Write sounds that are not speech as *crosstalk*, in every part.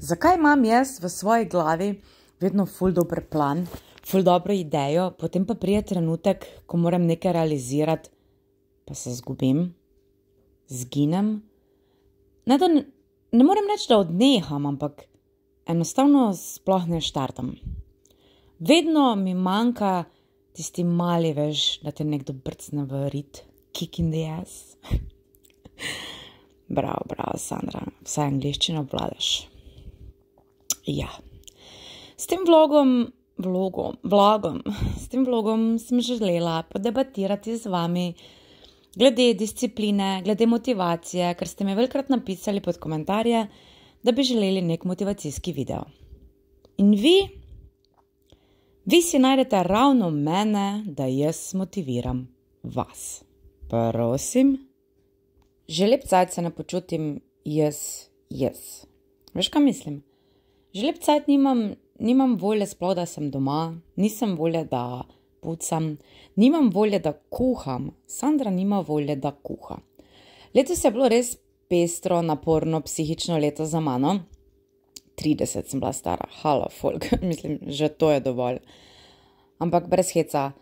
zakaj imam jaz v svoji glavi vedno ful dober plan, ful dobro idejo, potem pa prije trenutek, ko moram nekaj realizirati, pa se zgubim, zginem. Ne, da ne, ne morem reči, da odneham, ampak enostavno sploh ne štartam. Vedno mi manjka tisti mali veš, da te nekdo brcne v rit, kick in the ass. *laughs* Bravo, bravo, Sandra, vsaj angliščino vladaš ja. S tem vlogom, vlogom, vlogom, s tem vlogom sem želela podebatirati z vami glede discipline, glede motivacije, ker ste mi velikrat napisali pod komentarje, da bi želeli nek motivacijski video. In vi, vi si najdete ravno mene, da jaz motiviram vas. Prosim, že lep cajt se ne počutim jaz, jaz. Veš, kaj mislim? Že lep cajt nimam, nimam volje sploh, da sem doma, nisem volje, da pucam, nimam volje, da kuham. Sandra nima volje, da kuha. Letos je bilo res pestro, naporno, psihično leto za mano. 30 sem bila stara, halo, folk, *laughs* mislim, že to je dovolj. Ampak brez heca.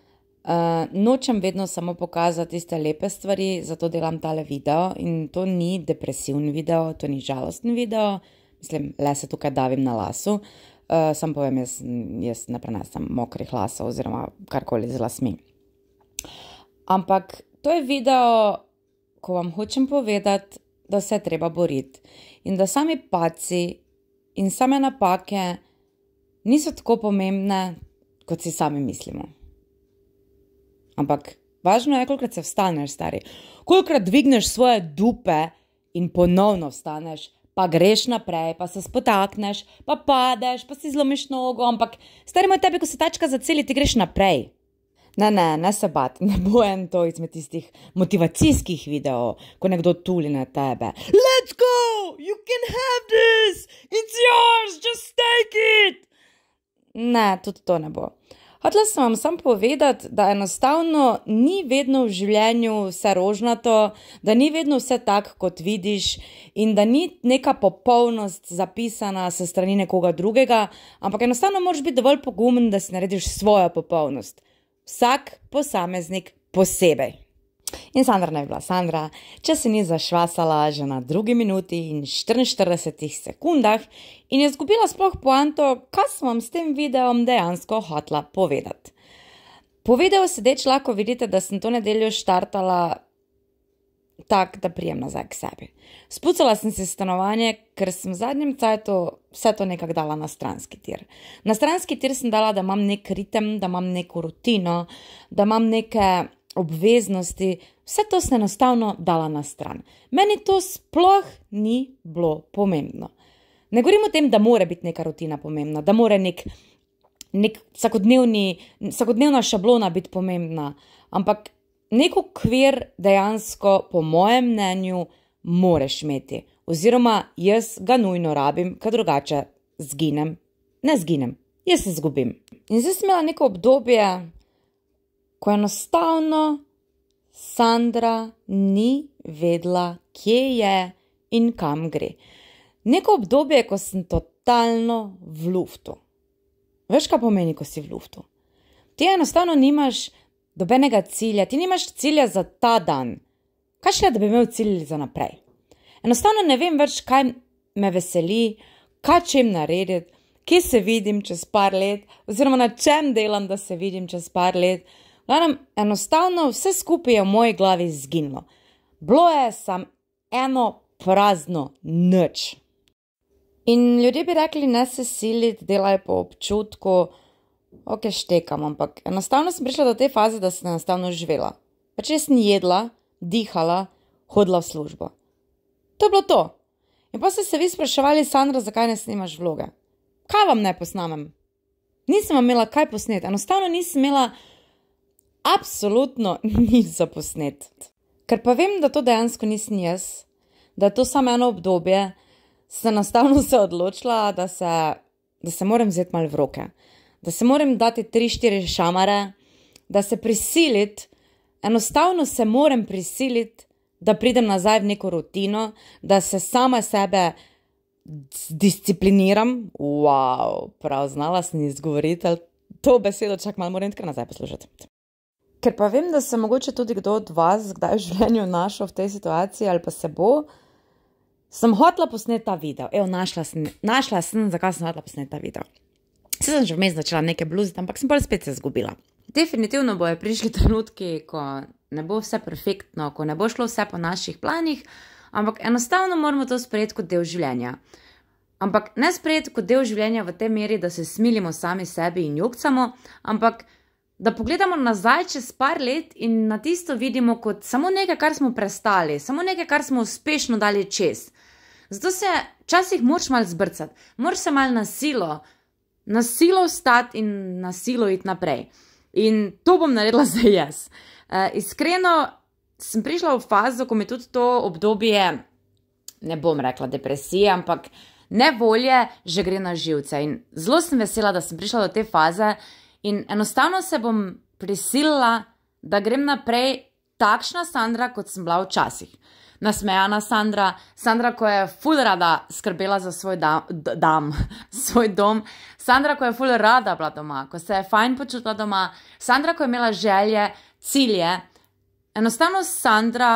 Uh, nočem vedno samo pokazati tiste lepe stvari, zato delam tale video. In to ni depresivni video, to ni žalostni video, mislim, le se tukaj davim na lasu. Uh, eh, sam povem, jaz, jaz ne prenesem mokrih lasov oziroma karkoli z lasmi. Ampak to je video, ko vam hočem povedati, da se treba boriti in da sami paci in same napake niso tako pomembne, kot si sami mislimo. Ampak važno je, koliko se vstaneš, stari, koliko dvigneš svoje dupe in ponovno vstaneš, pa greš naprej, pa se spotakneš, pa padeš, pa si zlomiš nogo, ampak starimo je tebi, ko se tačka zaceli, ti greš naprej. Ne, ne, ne se bat, *laughs* ne bo en to izmed tistih motivacijskih videov, ko nekdo tuli na tebe. Let's go, you can have this, it's yours, just take it. Ne, tudi to ne bo. Hotela sem vam samo povedati, da enostavno ni vedno v življenju vse rožnato, da ni vedno vse tako, kot vidiš, in da ni neka popolnost zapisana se strani nekoga drugega, ampak enostavno moraš biti dovolj pogumen, da si narediš svojo popolnost. Vsak posameznik posebej. In Sandra naj bi bila Sandra, če se ni zašvasala že na drugi minuti in 44 sekundah in je izgubila sploh poanto, kaj sem vam s tem videom dejansko hotla povedati. Povedal se deč lahko vidite, da sem to nedeljo štartala tako, da prijem nazaj k sebi. Spucala sem si stanovanje, ker sem v zadnjem cajtu vse to nekako dala na stranski tir. Na stranski tir sem dala, da imam nek ritem, da imam neko rutino, da imam neke obveznosti, vse to sem enostavno dala na stran. Meni to sploh ni bilo pomembno. Ne govorim o tem, da mora biti neka rutina pomembna, da mora nek, nek vsakodnevna šablona biti pomembna, ampak nek okvir dejansko, po mojem mnenju, moraš imeti. Oziroma, jaz ga nujno rabim, ker drugače zginem. Ne zginem, jaz se zgubim. In zdaj sem imela neko obdobje, ko enostavno Sandra ni vedela, kje je in kam gre. Neko obdobje, ko sem totalno v luftu. Veš, kaj pomeni, ko si v luftu? Ti enostavno nimaš dobenega cilja, ti nimaš cilja za ta dan. Kaj še, da bi imel cilj za naprej? Enostavno ne vem več, kaj me veseli, kaj čem narediti, kje se vidim čez par let, oziroma na čem delam, da se vidim čez par let. Uh, Glavnem, enostavno vse skupaj je v moji glavi zginilo. Bilo je samo eno prazno noč. In ljudje bi rekli, ne se siliti, delaj po občutku, ok, štekam, ampak enostavno sem prišla do te faze, da sem enostavno živela. Pač jaz nisem jedla, dihala, hodila v službo. To je bilo to. In pa ste se vi spraševali, Sandra, zakaj ne snimaš vloge? Kaj vam ne posnamem? Nisem vam imela kaj posnet, enostavno nisem imela absolutno *laughs* ni za posnet. Ker pa vem, da to dejansko nisem jaz, da je to samo eno obdobje, sem enostavno *laughs* se odločila, da se, da se moram zjet mal v roke, da se moram dati tri, štiri šamare, da se prisiliti, enostavno se moram prisiliti, da pridem nazaj v neko rutino, da se sama sebe. Discipliniram, wow, prav znala sem izgovoriti to besedo, čak malo moram enkrat nazaj poslušati. Ker pa vem, da se morda tudi kdo od vas, kdaj v življenju, znašel v tej situaciji ali pa se bo, sem hotla posneti ta video. Evo, našla, sem, našla sem, zakaj sem hotla posneti ta video. Se sem že vmes začela neke bluze, ampak sem pa spet se zgubila. Definitivno bojo prišli trenutki, ko ne bo vse perfektno, ko ne bo šlo vse po naših planih, ampak enostavno moramo to sprejeti kot del življenja. Ampak ne sprejeti kot del življenja v tej meri, da se smilimo sami sebi in jokcamo, ampak da pogledamo nazaj čez par let in na tisto vidimo kot samo nekaj, kar smo prestali, samo nekaj, kar smo uspešno dali čez. Zato se včasih moraš malo zbrcati, moraš se malo na silo, na silo stati in na silo iti naprej. In to bom naredila *laughs* za jaz. E, iskreno, sem prišla v fazo, ko mi je tudi to obdobje, ne bom rekla depresije, ampak ne volje, že gre na živce. In zelo sem vesela, da sem prišla do te faze, In enostavno se bom prisilila, da grem naprej takšna Sandra, kot sem bila včasih. Nasmejana Sandra, Sandra, ko je ful rada skrbela za svoj, da, d, dam, *laughs* svoj dom, Sandra, ko je ful rada bila doma, ko se je fajn počutila doma, Sandra, ko je imela želje, cilje. Enostavno Sandra,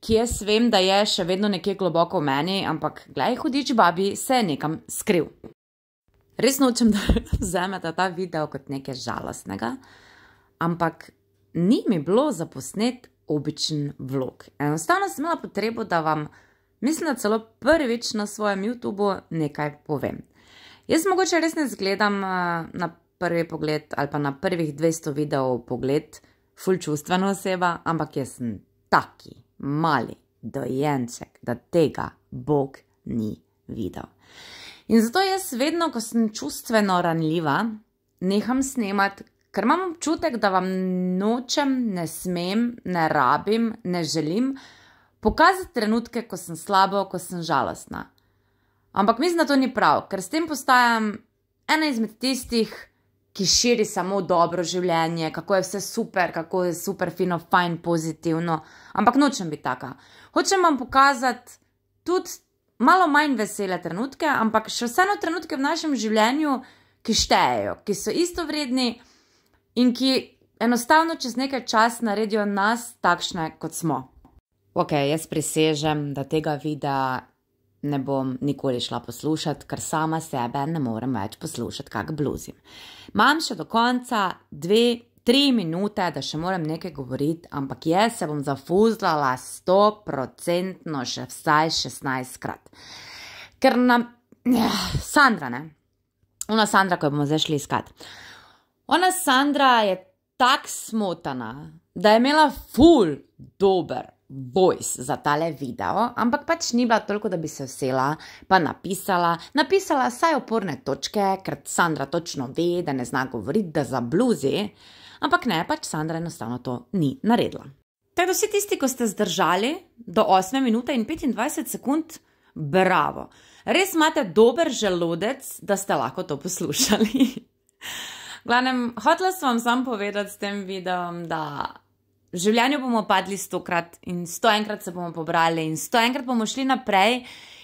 ki jaz vem, da je še vedno nekje globoko v meni, ampak glej, hudič babi se je nekam skril. Res nočem, da *laughs* vzamete ta video kot nekaj žalostnega, ampak ni mi bilo za posnet običen vlog. Enostavno sem imela potrebo, da vam, mislim, da celo prvič na svojem YouTubu nekaj povem. Jaz mogoče res ne zgledam eh, na prvi pogled ali pa na prvih 200 videov pogled, ful čustveno oseba, ampak jaz sem taki mali dojenček, da tega Bog ni videl. In zato jaz vedno, ko sem čustveno ranljiva, neham snemati, ker imam občutek, da vam nočem, ne smem, ne rabim, ne želim pokazati trenutke, ko sem slaba, ko sem žalostna. Ampak mislim, da to ni prav, ker s tem postajam ena izmed tistih, ki širi samo dobro življenje, kako je vse super, kako je super, fino, fajn, pozitivno. Ampak nočem biti taka. Hočem vam pokazati tudi malo manj vesele trenutke, ampak še vseeno trenutke v našem življenju, ki štejejo, ki so isto vredni in ki enostavno čez nekaj časa naredijo nas takšne, kot smo. Ok, jaz prisežem, da tega videa ne bom nikoli šla poslušati, ker sama sebe ne morem več poslušati, kako bluzim. Imam še do konca dve tri minute, da še moram nekaj govoriti, ampak jaz se bom zafuzlala 100% že vsaj 16krat. Ker nam, ja, Sandra, ne, ona Sandra, ko jo bomo zašli iskat. Ona Sandra je tako smotana, da je imela full dober voice za tale video, ampak pač ni bila toliko, da bi se vsela, pa napisala, napisala vsaj oporne točke, ker Sandra točno ve, da ne zna govoriti, da za bluzi. Ampak ne, pač Sandra enostavno to ni naredila. Tako da vsi tisti, ki ste zdržali do 8 minute in 25 sekund, bravo. Res imate dober želodec, da ste lahko to poslušali. Glavnem, hotla sem vam samo povedati s tem videom, da v življenju bomo padli stokrat in stoenkrat se bomo pobrali in stoenkrat bomo šli naprej.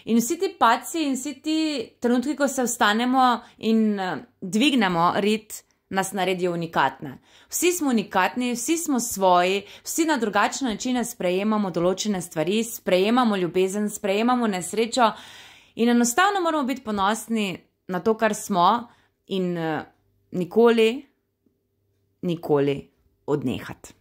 In vsi ti paci in vsi ti trenutki, ko se vstanemo in eh, dvignemo rit, nas naredi unikatne. Vsi smo unikatni, vsi smo svoji, vsi na drugačne načine sprejemamo določene stvari, sprejemamo ljubezen, sprejemamo nesrečo in enostavno moramo biti ponosni na to, kar smo in eh, nikoli, nikoli odnehati.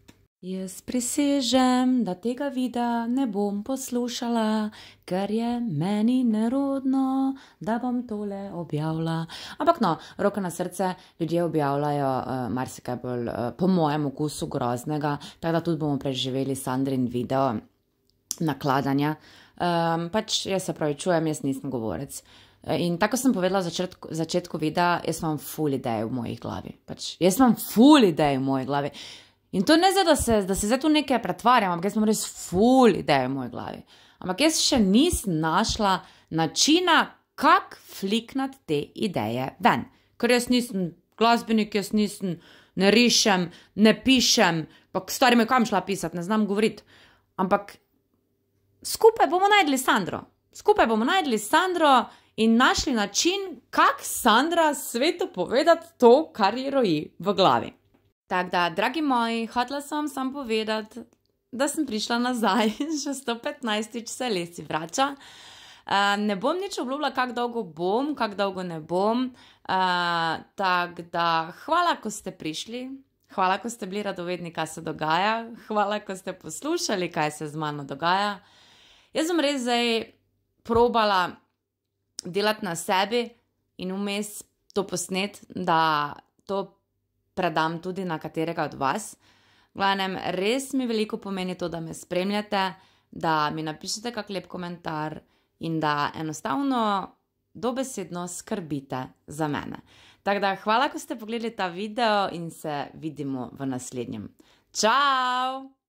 Jaz prisežem, da tega vida ne bom poslušala, ker je meni nerodno, da bom tole objavila. Ampak no, roko na srce, ljudje objavljajo uh, marsikaj bolj, uh, po mojem okusu, groznega, tako da tudi bomo preživeli Sandrin video nakladanja. Um, pač jaz se pravi, čujem, jaz nisem govorec. Eh, in tako sem povedala v začetku videa, jaz imam ful ideje v moji glavi. Pač, jaz imam ful ideje v moji glavi. Uh, In to ne zato, da se zdaj tu nekaj pretvarjam, ampak jaz sem res ful ideje v moji glavi. Ampak jaz še nisem našla načina, kako fliknati te ideje ven. Ker jaz nisem glasbenik, jaz nisem, ne rišem, ne pišem, pa stari me kam šla pisati, ne znam govoriti. Ampak skupaj bomo najdli Sandro, skupaj bomo najdli Sandro in našli način, kako Sandra svetu povedati to, kar ji roji v glavi. Tako da, dragi moji, hotla sem samo povedati, da sem prišla nazaj in *laughs* že 115, če se lesi vrača. Uh, ne bom nič obljubila, kako dolgo bom, kako dolgo ne bom. Uh, eh, tak da, hvala, ko ste prišli, hvala, ko ste bili radovedni, kaj se dogaja, hvala, ko ste poslušali, kaj se z mano dogaja. Jaz sem res zdaj probala delati na sebi in vmes to posnet, da to predam tudi na katerega od vas. Glavnem, res mi veliko pomeni to, da me spremljate, da mi napišete kak lep komentar in da enostavno dobesedno skrbite za mene. Tako da hvala, ko ste pogledali ta video in se vidimo v naslednjem. Čau!